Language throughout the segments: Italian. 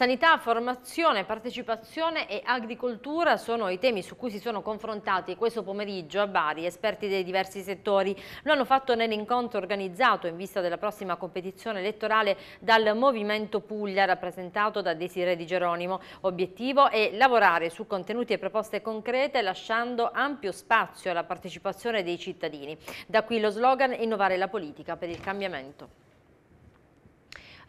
Sanità, formazione, partecipazione e agricoltura sono i temi su cui si sono confrontati questo pomeriggio a Bari esperti dei diversi settori. Lo hanno fatto nell'incontro organizzato in vista della prossima competizione elettorale dal Movimento Puglia rappresentato da Desiree Di Geronimo. Obiettivo è lavorare su contenuti e proposte concrete lasciando ampio spazio alla partecipazione dei cittadini. Da qui lo slogan Innovare la politica per il cambiamento.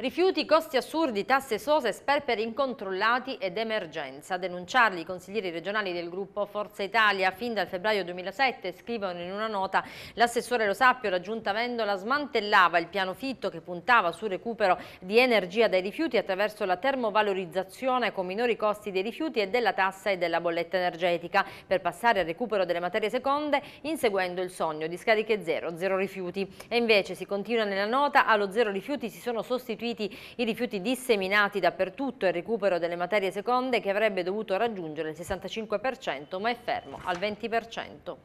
Rifiuti, costi assurdi, tasse sose, sperperi incontrollati ed emergenza. A denunciarli i consiglieri regionali del gruppo Forza Italia fin dal febbraio 2007 scrivono in una nota l'assessore Lo Sappio, la Vendola smantellava il piano fitto che puntava sul recupero di energia dai rifiuti attraverso la termovalorizzazione con minori costi dei rifiuti e della tassa e della bolletta energetica per passare al recupero delle materie seconde inseguendo il sogno di scariche zero, zero rifiuti. E invece si continua nella nota allo zero rifiuti si sono sostituiti colpiti i rifiuti disseminati dappertutto e il recupero delle materie seconde che avrebbe dovuto raggiungere il 65% ma è fermo al 20%.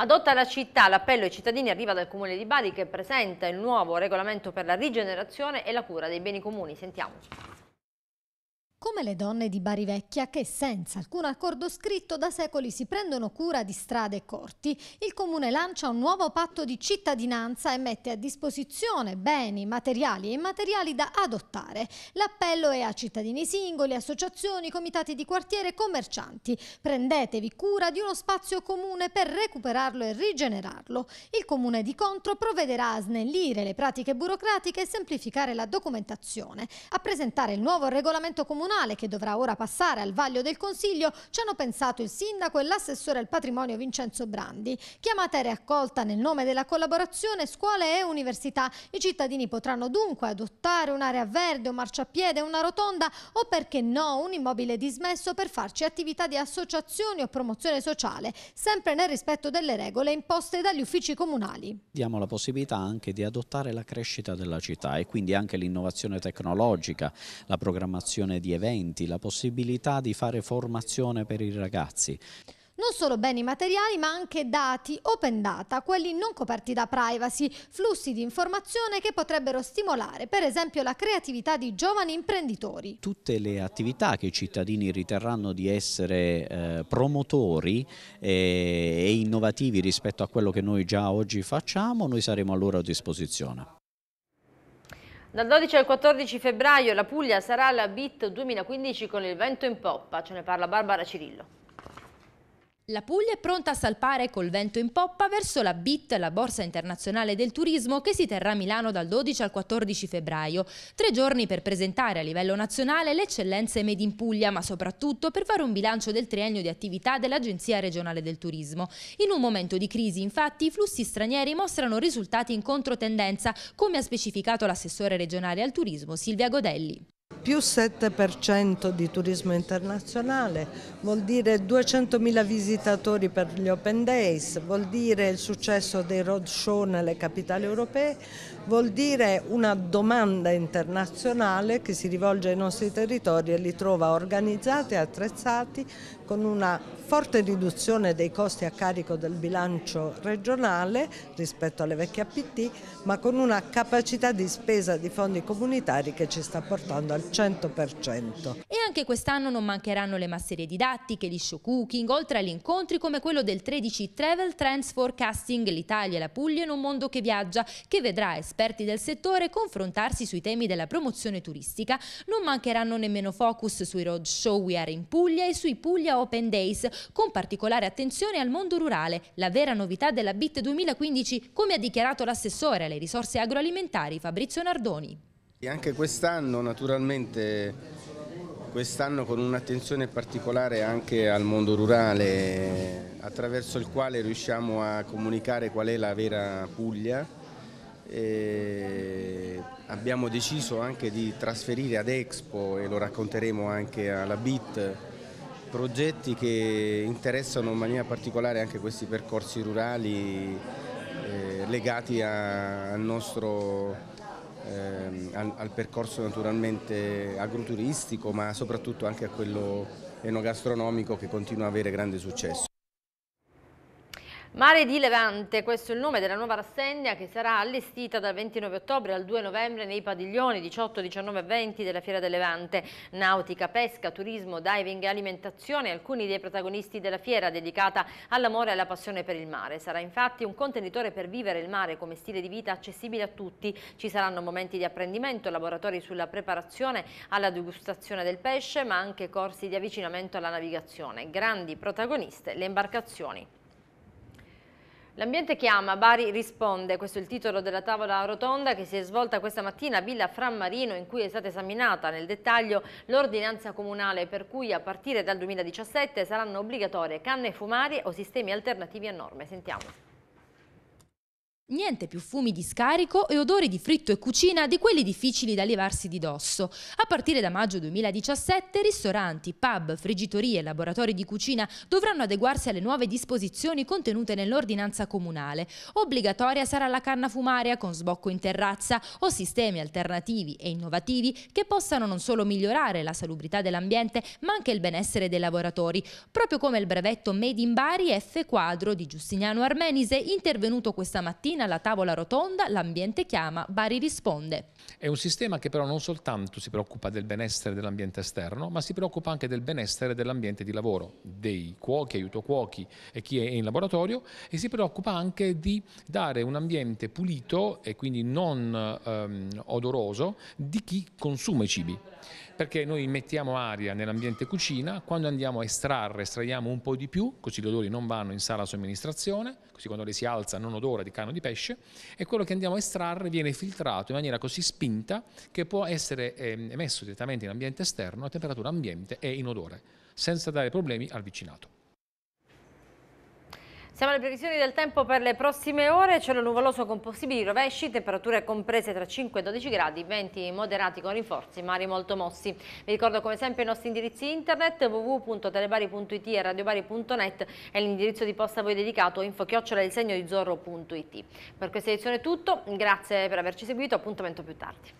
Adotta la città, l'appello ai cittadini arriva dal Comune di Bari che presenta il nuovo regolamento per la rigenerazione e la cura dei beni comuni. Sentiamo. Come le donne di Bari Vecchia che senza alcun accordo scritto da secoli si prendono cura di strade e corti, il comune lancia un nuovo patto di cittadinanza e mette a disposizione beni, materiali e immateriali da adottare. L'appello è a cittadini singoli, associazioni, comitati di quartiere e commercianti. Prendetevi cura di uno spazio comune per recuperarlo e rigenerarlo. Il comune di contro provvederà a snellire le pratiche burocratiche e semplificare la documentazione, a presentare il nuovo regolamento comunale comunale che dovrà ora passare al vaglio del Consiglio ci hanno pensato il sindaco e l'assessore al patrimonio Vincenzo Brandi. Chiamata e raccolta nel nome della collaborazione scuole e università, i cittadini potranno dunque adottare un'area verde, un marciapiede, una rotonda o perché no un immobile dismesso per farci attività di associazioni o promozione sociale, sempre nel rispetto delle regole imposte dagli uffici comunali. Diamo la possibilità anche di adottare la crescita della città e quindi anche l'innovazione tecnologica, la programmazione di eventi eventi, la possibilità di fare formazione per i ragazzi. Non solo beni materiali ma anche dati open data, quelli non coperti da privacy, flussi di informazione che potrebbero stimolare per esempio la creatività di giovani imprenditori. Tutte le attività che i cittadini riterranno di essere eh, promotori eh, e innovativi rispetto a quello che noi già oggi facciamo, noi saremo allora a disposizione. Dal 12 al 14 febbraio la Puglia sarà alla BIT 2015 con il vento in poppa, ce ne parla Barbara Cirillo. La Puglia è pronta a salpare col vento in poppa verso la BIT, la Borsa Internazionale del Turismo, che si terrà a Milano dal 12 al 14 febbraio. Tre giorni per presentare a livello nazionale le eccellenze made in Puglia, ma soprattutto per fare un bilancio del triennio di attività dell'Agenzia regionale del turismo. In un momento di crisi, infatti, i flussi stranieri mostrano risultati in controtendenza, come ha specificato l'assessore regionale al turismo Silvia Godelli più 7% di turismo internazionale, vuol dire 200.000 visitatori per gli Open Days, vuol dire il successo dei roadshow nelle capitali europee, vuol dire una domanda internazionale che si rivolge ai nostri territori e li trova organizzati e attrezzati con una forte riduzione dei costi a carico del bilancio regionale rispetto alle vecchie APT, ma con una capacità di spesa di fondi comunitari che ci sta portando al 100%. E anche quest'anno non mancheranno le masserie didattiche, gli show cooking, oltre agli incontri come quello del 13 Travel Trends Forecasting, l'Italia e la Puglia in un mondo che viaggia, che vedrà esperti esperti del settore confrontarsi sui temi della promozione turistica. Non mancheranno nemmeno focus sui roadshow We Are in Puglia e sui Puglia Open Days, con particolare attenzione al mondo rurale, la vera novità della BIT 2015, come ha dichiarato l'assessore alle risorse agroalimentari Fabrizio Nardoni. E anche quest'anno naturalmente quest'anno con un'attenzione particolare anche al mondo rurale attraverso il quale riusciamo a comunicare qual è la vera Puglia e abbiamo deciso anche di trasferire ad Expo e lo racconteremo anche alla BIT progetti che interessano in maniera particolare anche questi percorsi rurali eh, legati a, al nostro eh, al, al percorso naturalmente agroturistico ma soprattutto anche a quello enogastronomico che continua ad avere grande successo. Mare di Levante, questo è il nome della nuova rassegna che sarà allestita dal 29 ottobre al 2 novembre nei padiglioni 18, 19 e 20 della Fiera del Levante. Nautica, pesca, turismo, diving e alimentazione, alcuni dei protagonisti della fiera dedicata all'amore e alla passione per il mare. Sarà infatti un contenitore per vivere il mare come stile di vita accessibile a tutti. Ci saranno momenti di apprendimento, laboratori sulla preparazione, alla degustazione del pesce, ma anche corsi di avvicinamento alla navigazione. Grandi protagoniste le imbarcazioni. L'ambiente chiama, Bari risponde, questo è il titolo della tavola rotonda che si è svolta questa mattina a Villa Frammarino in cui è stata esaminata nel dettaglio l'ordinanza comunale per cui a partire dal 2017 saranno obbligatorie canne fumarie o sistemi alternativi a norme. Sentiamo. Niente più fumi di scarico e odori di fritto e cucina di quelli difficili da levarsi di dosso. A partire da maggio 2017 ristoranti, pub, friggitorie e laboratori di cucina dovranno adeguarsi alle nuove disposizioni contenute nell'ordinanza comunale. Obbligatoria sarà la canna fumaria con sbocco in terrazza o sistemi alternativi e innovativi che possano non solo migliorare la salubrità dell'ambiente ma anche il benessere dei lavoratori, proprio come il brevetto Made in Bari F quadro di Giustiniano Armenise intervenuto questa mattina cucina, la tavola rotonda, l'ambiente chiama, Bari risponde. È un sistema che però non soltanto si preoccupa del benessere dell'ambiente esterno, ma si preoccupa anche del benessere dell'ambiente di lavoro, dei cuochi, aiuto cuochi e chi è in laboratorio e si preoccupa anche di dare un ambiente pulito e quindi non ehm, odoroso di chi consuma i cibi perché noi mettiamo aria nell'ambiente cucina, quando andiamo a estrarre estraiamo un po' di più, così gli odori non vanno in sala somministrazione, così quando le si alza non odora di cano di pesce e quello che andiamo a estrarre viene filtrato in maniera così spinta che può essere ehm, emesso direttamente in ambiente esterno a temperatura ambiente e in odore, senza dare problemi al vicinato. Siamo alle previsioni del tempo per le prossime ore, cielo nuvoloso con possibili rovesci, temperature comprese tra 5 e 12 gradi, venti moderati con rinforzi, mari molto mossi. Vi ricordo come sempre i nostri indirizzi internet www.telebari.it e radiobari.net e l'indirizzo di posta a voi dedicato info chiocciola il segno di zorro.it. Per questa edizione è tutto, grazie per averci seguito, appuntamento più tardi.